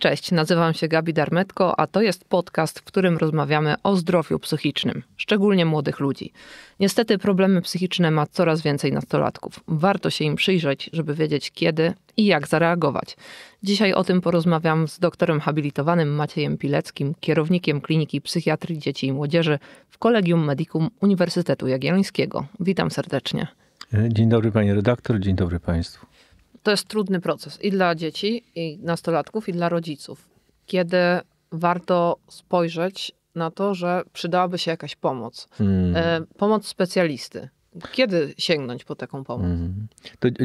Cześć, nazywam się Gabi Darmetko, a to jest podcast, w którym rozmawiamy o zdrowiu psychicznym, szczególnie młodych ludzi. Niestety problemy psychiczne ma coraz więcej nastolatków. Warto się im przyjrzeć, żeby wiedzieć kiedy i jak zareagować. Dzisiaj o tym porozmawiam z doktorem habilitowanym Maciejem Pileckim, kierownikiem Kliniki Psychiatrii Dzieci i Młodzieży w Kolegium Medicum Uniwersytetu Jagiellońskiego. Witam serdecznie. Dzień dobry panie redaktor, dzień dobry państwu to jest trudny proces i dla dzieci, i nastolatków, i dla rodziców, kiedy warto spojrzeć na to, że przydałaby się jakaś pomoc. Hmm. E, pomoc specjalisty. Kiedy sięgnąć po taką pomoc? Hmm.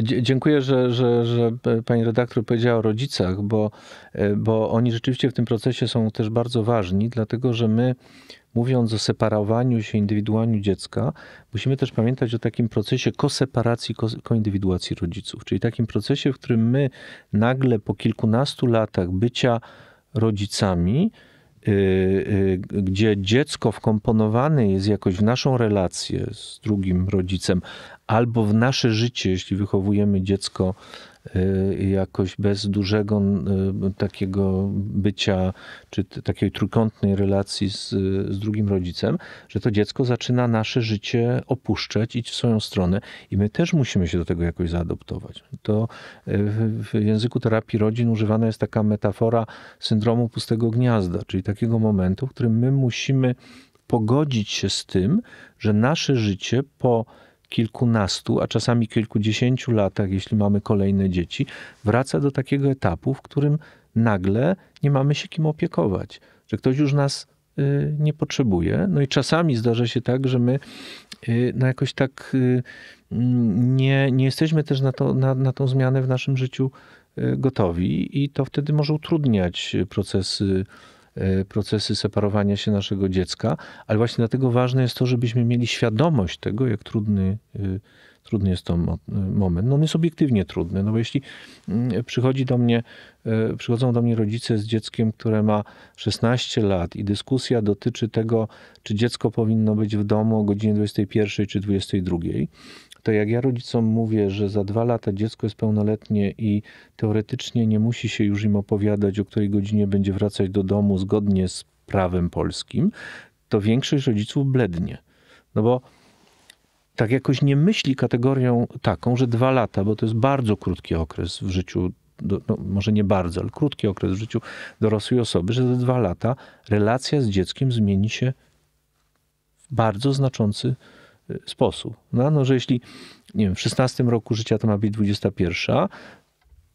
dziękuję, że, że, że pani redaktor powiedziała o rodzicach, bo, e, bo oni rzeczywiście w tym procesie są też bardzo ważni, dlatego że my mówiąc o separowaniu się, indywidualniu dziecka, musimy też pamiętać o takim procesie koseparacji, koindywiduacji rodziców, czyli takim procesie, w którym my nagle po kilkunastu latach bycia rodzicami, y, y, gdzie dziecko wkomponowane jest jakoś w naszą relację z drugim rodzicem albo w nasze życie, jeśli wychowujemy dziecko Y, jakoś bez dużego y, takiego bycia, czy takiej trójkątnej relacji z, z drugim rodzicem, że to dziecko zaczyna nasze życie opuszczać, iść w swoją stronę i my też musimy się do tego jakoś zaadoptować. To y, w języku terapii rodzin używana jest taka metafora syndromu pustego gniazda, czyli takiego momentu, w którym my musimy pogodzić się z tym, że nasze życie po kilkunastu, a czasami kilkudziesięciu latach, jeśli mamy kolejne dzieci, wraca do takiego etapu, w którym nagle nie mamy się kim opiekować, że ktoś już nas y, nie potrzebuje. No i czasami zdarza się tak, że my y, no jakoś tak y, nie, nie jesteśmy też na, to, na, na tą zmianę w naszym życiu gotowi i to wtedy może utrudniać procesy Y, procesy separowania się naszego dziecka, ale właśnie dlatego ważne jest to, żebyśmy mieli świadomość tego, jak trudny, y, trudny jest to y, moment. No on jest obiektywnie trudny, no bo jeśli mm, przychodzi do mnie, przychodzą do mnie rodzice z dzieckiem, które ma 16 lat i dyskusja dotyczy tego, czy dziecko powinno być w domu o godzinie 21 czy 22, to jak ja rodzicom mówię, że za dwa lata dziecko jest pełnoletnie i teoretycznie nie musi się już im opowiadać, o której godzinie będzie wracać do domu zgodnie z prawem polskim, to większość rodziców blednie. No bo tak jakoś nie myśli kategorią taką, że dwa lata, bo to jest bardzo krótki okres w życiu, no może nie bardzo, ale krótki okres w życiu dorosłej osoby, że za dwa lata relacja z dzieckiem zmieni się w bardzo znaczący sposób sposób. No, no że jeśli nie wiem, w 16 roku życia to ma być 21,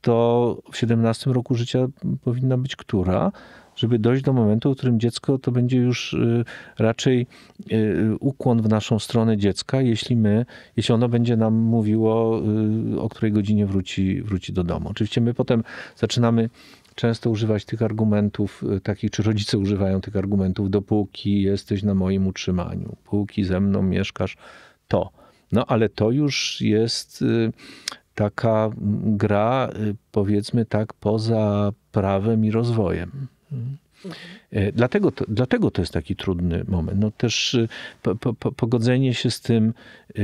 to w 17 roku życia powinna być która, żeby dojść do momentu, w którym dziecko to będzie już y, raczej y, ukłon w naszą stronę dziecka, jeśli my, jeśli ono będzie nam mówiło, y, o której godzinie wróci, wróci do domu. Oczywiście my potem zaczynamy często używać tych argumentów, y, takich czy rodzice używają tych argumentów, dopóki jesteś na moim utrzymaniu, póki ze mną mieszkasz, to. No ale to już jest y, taka gra, y, powiedzmy tak, poza prawem i rozwojem. Mhm. Mhm. E, dlatego, to, dlatego to jest taki trudny moment. No też y, po, po, pogodzenie się z tym, y,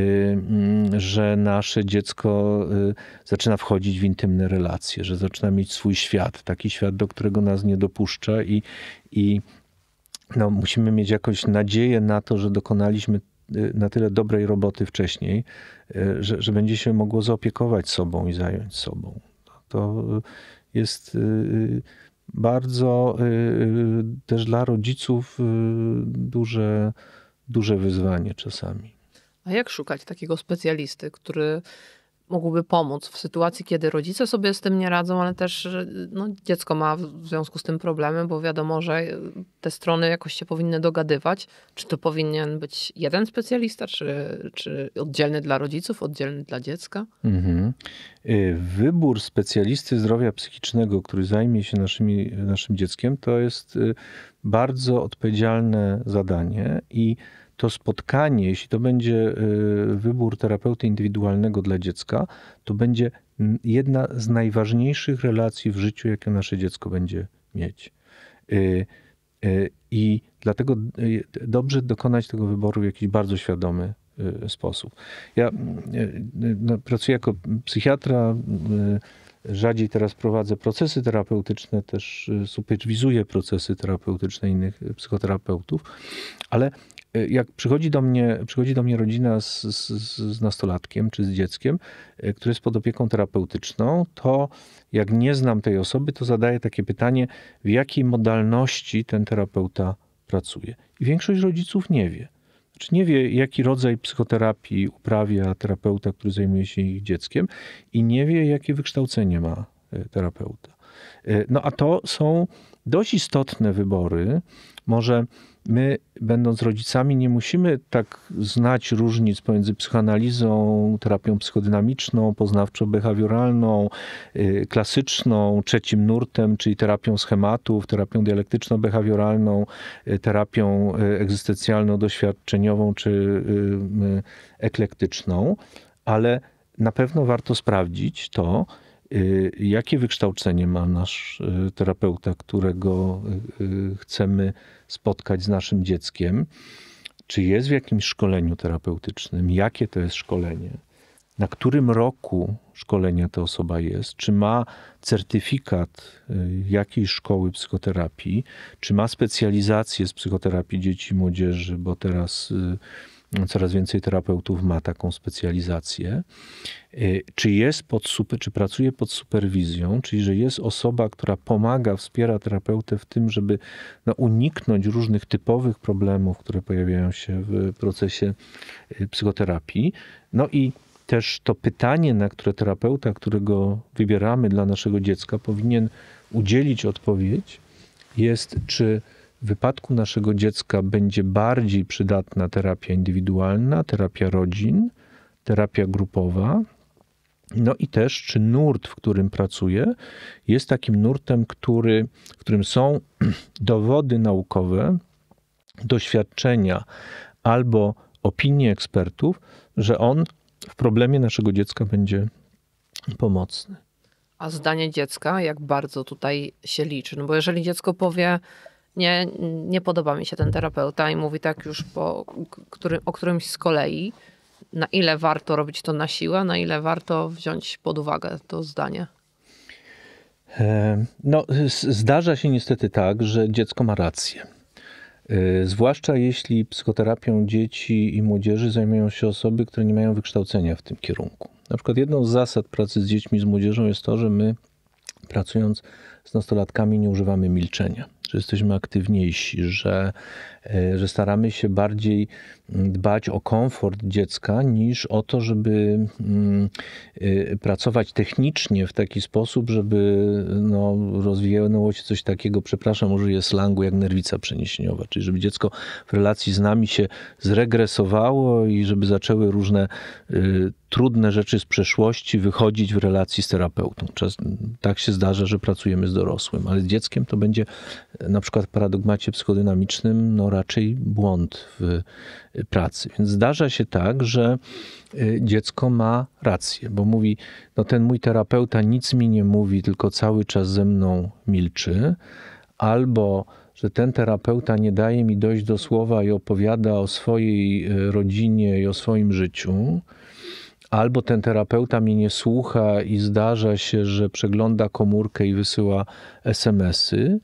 mm, że nasze dziecko y, zaczyna wchodzić w intymne relacje, że zaczyna mieć swój świat, taki świat, do którego nas nie dopuszcza i, i no, musimy mieć jakąś nadzieję na to, że dokonaliśmy na tyle dobrej roboty wcześniej, że, że będzie się mogło zaopiekować sobą i zająć sobą. No to jest bardzo y, też dla rodziców y, duże, duże wyzwanie czasami. A jak szukać takiego specjalisty, który mogłoby pomóc w sytuacji, kiedy rodzice sobie z tym nie radzą, ale też no, dziecko ma w związku z tym problemy, bo wiadomo, że y, te strony jakoś się powinny dogadywać. Czy to powinien być jeden specjalista, czy, czy oddzielny dla rodziców, oddzielny dla dziecka? Mhm. Y, wybór specjalisty zdrowia psychicznego, który zajmie się naszymi, naszym dzieckiem, to jest y, bardzo odpowiedzialne zadanie i to spotkanie, jeśli to będzie y, wybór terapeuty indywidualnego dla dziecka, to będzie jedna z najważniejszych relacji w życiu, jakie nasze dziecko będzie mieć. Y, y, I dlatego dobrze dokonać tego wyboru w jakiś bardzo świadomy sposób. Ja no, pracuję jako psychiatra, rzadziej teraz prowadzę procesy terapeutyczne, też superwizuję procesy terapeutyczne innych psychoterapeutów, ale Y, jak przychodzi do mnie, przychodzi do mnie rodzina z, z, z, nastolatkiem czy z dzieckiem, y, które jest pod opieką terapeutyczną, to jak nie znam tej osoby, to zadaję takie pytanie, w jakiej modalności ten terapeuta pracuje. I większość rodziców nie wie. Znaczy nie wie, jaki rodzaj psychoterapii uprawia terapeuta, który zajmuje się ich dzieckiem, i nie wie, jakie wykształcenie ma y, terapeuta. No a to są dość istotne wybory. Może my, będąc rodzicami, nie musimy tak znać różnic pomiędzy psychoanalizą, terapią psychodynamiczną, poznawczo-behawioralną, y, klasyczną, trzecim nurtem, czyli terapią schematów, terapią dialektyczno-behawioralną, y, terapią y, egzystencjalno-doświadczeniową czy eklektyczną, ale na pewno warto sprawdzić to, Y, jakie wykształcenie ma nasz y, terapeuta, którego y, chcemy spotkać z naszym dzieckiem? Czy jest w jakimś szkoleniu terapeutycznym? Jakie to jest szkolenie? Na którym roku szkolenia ta osoba jest? Czy ma certyfikat jakiejś szkoły psychoterapii? Czy ma specjalizację z psychoterapii dzieci i młodzieży? Bo teraz no, coraz więcej terapeutów ma taką specjalizację. Y, czy jest pod super, czy pracuje pod superwizją, czyli że jest osoba, która pomaga, wspiera terapeutę w tym, żeby no, uniknąć różnych typowych problemów, które pojawiają się w procesie y, psychoterapii. No i też to pytanie, na które terapeuta, którego wybieramy dla naszego dziecka, powinien udzielić odpowiedź, jest, czy w wypadku naszego dziecka będzie bardziej przydatna terapia indywidualna, terapia rodzin, terapia grupowa. No i też, czy nurt, w którym pracuję, jest takim nurtem, który, w którym są dowody naukowe, doświadczenia albo opinie ekspertów, że on w problemie naszego dziecka będzie pomocny. A zdanie dziecka, jak bardzo tutaj się liczy? No bo jeżeli dziecko powie, nie, nie podoba mi się ten terapeuta i mówi tak już po, który, o którymś z kolei, na ile warto robić to na siłę, na ile warto wziąć pod uwagę to zdanie? E, no, zdarza się niestety tak, że dziecko ma rację. E, zwłaszcza jeśli psychoterapią dzieci i młodzieży zajmują się osoby, które nie mają wykształcenia w tym kierunku. Na przykład jedną z zasad pracy z dziećmi, z młodzieżą jest to, że my pracując z nastolatkami nie używamy milczenia że jesteśmy aktywniejsi, że, e, że staramy się bardziej mm, dbać o komfort dziecka niż o to, żeby mm, e, pracować technicznie w taki sposób, żeby no, rozwijało się coś takiego, przepraszam, użyję slangu, jak nerwica przeniesieniowa, czyli żeby dziecko w relacji z nami się zregresowało i żeby zaczęły różne e, trudne rzeczy z przeszłości wychodzić w relacji z terapeutą. Czas, tak się zdarza, że pracujemy z dorosłym, ale z dzieckiem to będzie e, na przykład w paradygmacie psychodynamicznym no raczej błąd w e, pracy. Więc zdarza się tak, że e, dziecko ma rację, bo mówi, no ten mój terapeuta nic mi nie mówi, tylko cały czas ze mną milczy, albo że ten terapeuta nie daje mi dojść do słowa i opowiada o swojej rodzinie i o swoim życiu, albo ten terapeuta mnie nie słucha i zdarza się, że przegląda komórkę i wysyła SMS-y,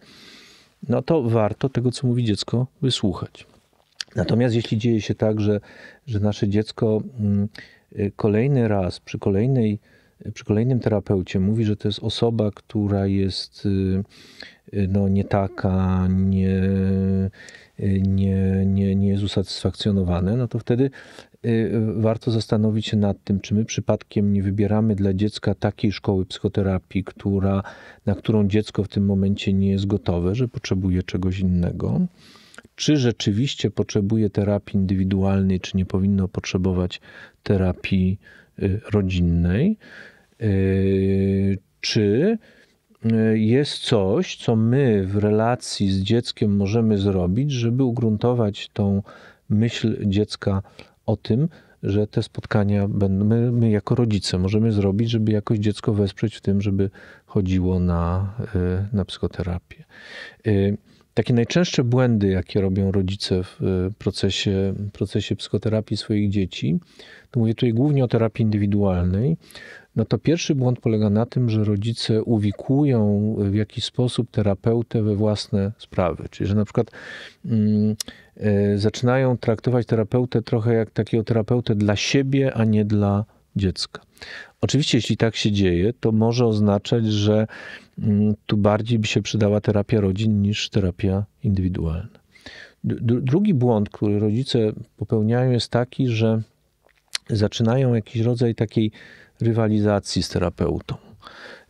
no to warto tego, co mówi dziecko, wysłuchać. Natomiast jeśli dzieje się tak, że, że nasze dziecko mm, y, kolejny raz przy, kolejnej, przy kolejnym terapeucie mówi, że to jest osoba, która jest y, y, no, nie taka, nie, nie, nie, nie jest usatysfakcjonowana, no to wtedy Y, warto zastanowić się nad tym, czy my przypadkiem nie wybieramy dla dziecka takiej szkoły psychoterapii, która, na którą dziecko w tym momencie nie jest gotowe, że potrzebuje czegoś innego. Czy rzeczywiście potrzebuje terapii indywidualnej, czy nie powinno potrzebować terapii y, rodzinnej? Y, czy jest coś, co my w relacji z dzieckiem możemy zrobić, żeby ugruntować tą myśl dziecka o tym, że te spotkania będą, my, my, jako rodzice możemy zrobić, żeby jakoś dziecko wesprzeć w tym, żeby chodziło na, y, na psychoterapię. Y, takie najczęstsze błędy, jakie robią rodzice w e, procesie, procesie psychoterapii swoich dzieci, to mówię tutaj głównie o terapii indywidualnej, no to pierwszy błąd polega na tym, że rodzice uwikłują w jakiś sposób terapeutę we własne sprawy. Czyli, że na przykład mm, y, zaczynają traktować terapeutę trochę jak takiego terapeutę dla siebie, a nie dla dziecka. Oczywiście, jeśli tak się dzieje, to może oznaczać, że mm, tu bardziej by się przydała terapia rodzin niż terapia indywidualna. Drugi błąd, który rodzice popełniają, jest taki, że zaczynają jakiś rodzaj takiej rywalizacji z terapeutą.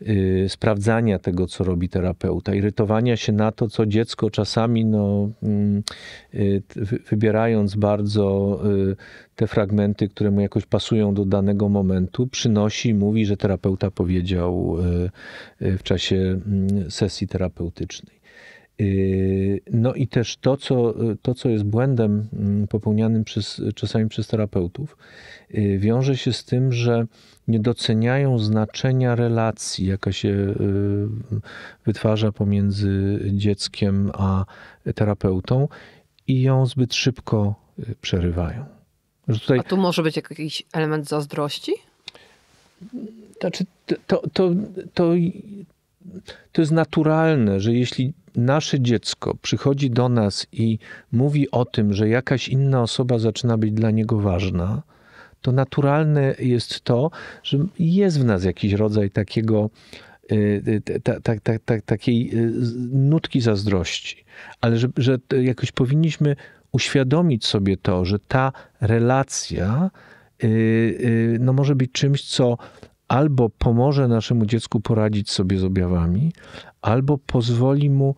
Y, sprawdzania tego, co robi terapeuta, irytowania się na to, co dziecko czasami, no, mm, y, wybierając bardzo y, te fragmenty, które mu jakoś pasują do danego momentu, przynosi i mówi, że terapeuta powiedział w czasie mm, sesji terapeutycznej. Yy, no i też to, co, to, co jest błędem mm, popełnianym przez, czasami przez terapeutów, yy, wiąże się z tym, że nie doceniają znaczenia relacji, jaka się yy, wytwarza pomiędzy dzieckiem a terapeutą i ją zbyt szybko przerywają. Tutaj... A tu może być jakiś element zazdrości? Znaczy, to, to, to, to jest naturalne, że jeśli nasze dziecko przychodzi do nas i mówi o tym, że jakaś inna osoba zaczyna być dla niego ważna, to naturalne jest to, że jest w nas jakiś rodzaj takiego. Y, y, ta, ta, ta, takiej y, nutki zazdrości, ale że, że jakoś powinniśmy uświadomić sobie to, że ta relacja no może być czymś, co albo pomoże naszemu dziecku poradzić sobie z objawami, albo pozwoli mu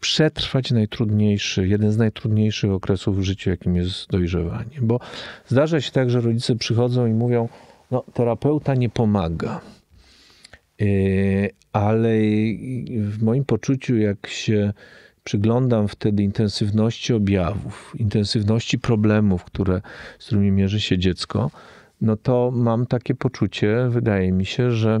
przetrwać najtrudniejszy, jeden z najtrudniejszych okresów w życiu, jakim jest dojrzewanie. Bo zdarza się tak, że rodzice przychodzą i mówią: No, terapeuta nie pomaga. Yy, ale w moim poczuciu, jak się przyglądam wtedy intensywności objawów, intensywności problemów, które, z którymi mierzy się dziecko, no to mam takie poczucie, wydaje mi się, że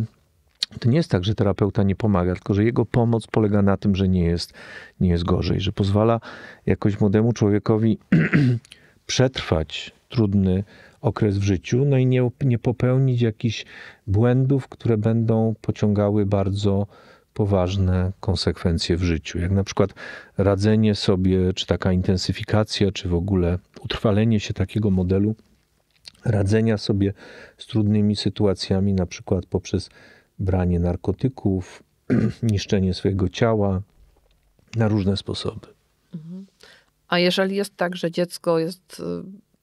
to nie jest tak, że terapeuta nie pomaga, tylko że jego pomoc polega na tym, że nie jest, nie jest gorzej, że pozwala jakoś młodemu człowiekowi przetrwać trudny okres w życiu, no i nie, nie popełnić jakichś błędów, które będą pociągały bardzo poważne konsekwencje w życiu, jak na przykład radzenie sobie, czy taka intensyfikacja, czy w ogóle utrwalenie się takiego modelu radzenia sobie z trudnymi sytuacjami, na przykład poprzez branie narkotyków, niszczenie swojego ciała na różne sposoby. Mhm. A jeżeli jest tak, że dziecko jest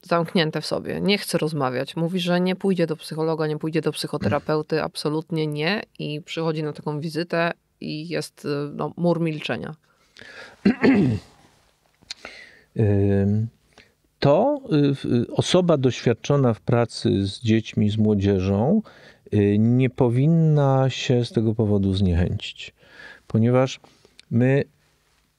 y, zamknięte w sobie, nie chce rozmawiać, mówi, że nie pójdzie do psychologa, nie pójdzie do psychoterapeuty, absolutnie nie, i przychodzi na taką wizytę i jest y, no, mur milczenia. to y, y, osoba doświadczona w pracy z dziećmi, z młodzieżą y, nie powinna się z tego powodu zniechęcić, ponieważ my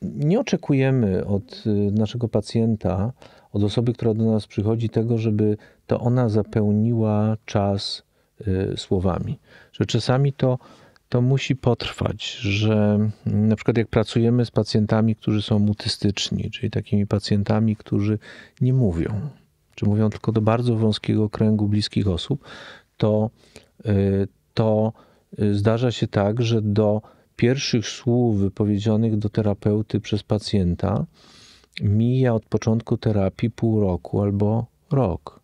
nie oczekujemy od naszego pacjenta, od osoby, która do nas przychodzi, tego, żeby to ona zapełniła czas słowami. Że czasami to to musi potrwać, że na przykład jak pracujemy z pacjentami, którzy są mutystyczni, czyli takimi pacjentami, którzy nie mówią, czy mówią tylko do bardzo wąskiego kręgu bliskich osób, to, y, to y, zdarza się tak, że do pierwszych słów wypowiedzianych do terapeuty przez pacjenta mija od początku terapii pół roku albo rok.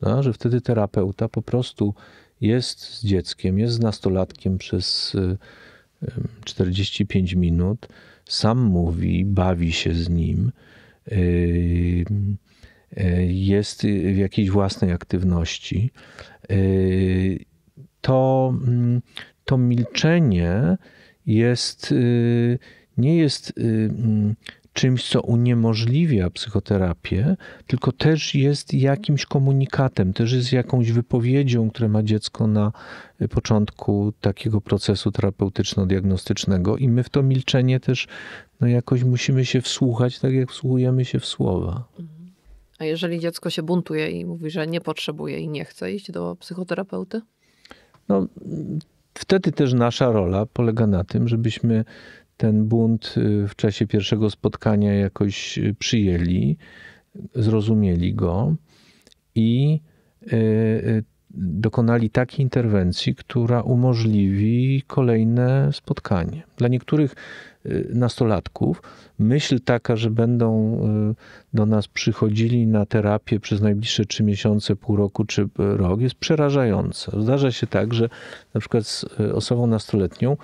No, że wtedy terapeuta po prostu jest z dzieckiem, jest z nastolatkiem przez 45 y, y, minut, sam mówi, bawi się z nim, y, jest w jakiejś własnej aktywności. To, mm, to milczenie jest, nie jest mm, czymś, co uniemożliwia psychoterapię, tylko też jest jakimś komunikatem, też jest jakąś wypowiedzią, które ma dziecko na y, początku takiego procesu terapeutyczno-diagnostycznego i my w to milczenie też no, jakoś musimy się wsłuchać, tak jak wsłuchujemy się w słowa. Mhm. A jeżeli dziecko się buntuje i mówi, że nie potrzebuje i nie chce iść do psychoterapeuty? No, wtedy też nasza rola polega na tym, żebyśmy ten bunt y, w czasie pierwszego spotkania jakoś y, przyjęli, zrozumieli go i y, dokonali takiej interwencji, która umożliwi kolejne spotkanie. Dla niektórych y, nastolatków myśl taka, że będą y, do nas przychodzili na terapię przez najbliższe trzy miesiące, pół roku czy y, rok jest przerażająca. Zdarza się tak, że na przykład z osobą nastoletnią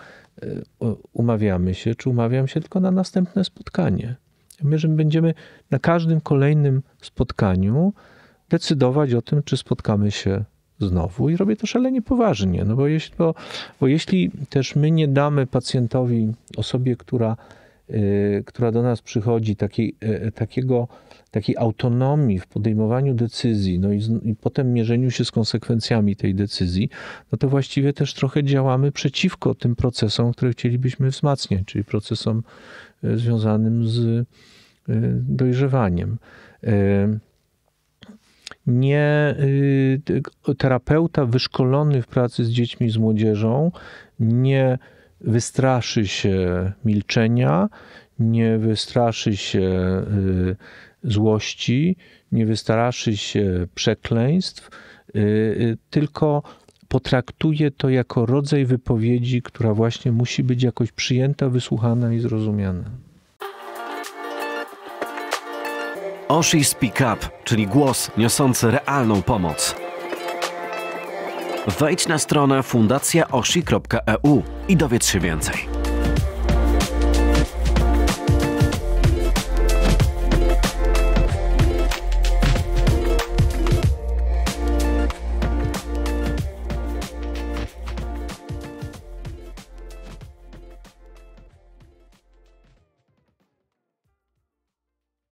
umawiamy się, czy umawiam się tylko na następne spotkanie. My, że będziemy na każdym kolejnym spotkaniu decydować o tym, czy spotkamy się znowu i robię to szalenie poważnie, no bo jeśli, bo, bo jeśli też my nie damy pacjentowi, osobie, która, y, która do nas przychodzi, takiej, y, y, takiego, takiej autonomii w podejmowaniu decyzji, no i, z, i, potem mierzeniu się z konsekwencjami tej decyzji, no to właściwie też trochę działamy przeciwko tym procesom, które chcielibyśmy wzmacniać, czyli procesom y, związanym z y, dojrzewaniem. Y, nie y, terapeuta wyszkolony w pracy z dziećmi z młodzieżą nie wystraszy się milczenia, nie wystraszy się y, złości, nie wystraszy się przekleństw, y, tylko potraktuje to jako rodzaj wypowiedzi, która właśnie musi być jakoś przyjęta, wysłuchana i zrozumiana. Oshi Speak Up, czyli głos niosący realną pomoc. Wejdź na stronę fundacjaoshi.eu i dowiedz się więcej.